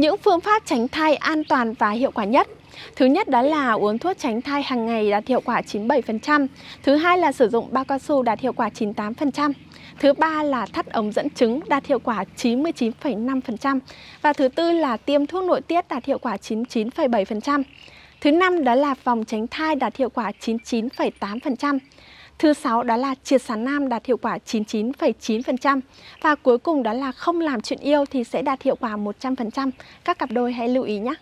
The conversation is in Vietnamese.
những phương pháp tránh thai an toàn và hiệu quả nhất. Thứ nhất đó là uống thuốc tránh thai hàng ngày đạt hiệu quả 97%, thứ hai là sử dụng bao cao su đạt hiệu quả 98%, thứ ba là thắt ống dẫn trứng đạt hiệu quả 99,5% và thứ tư là tiêm thuốc nội tiết đạt hiệu quả 99,7%. Thứ năm đó là phòng tránh thai đạt hiệu quả 99,8%. Thứ sáu đó là triệt sản nam đạt hiệu quả 99,9% và cuối cùng đó là không làm chuyện yêu thì sẽ đạt hiệu quả 100%. Các cặp đôi hãy lưu ý nhé.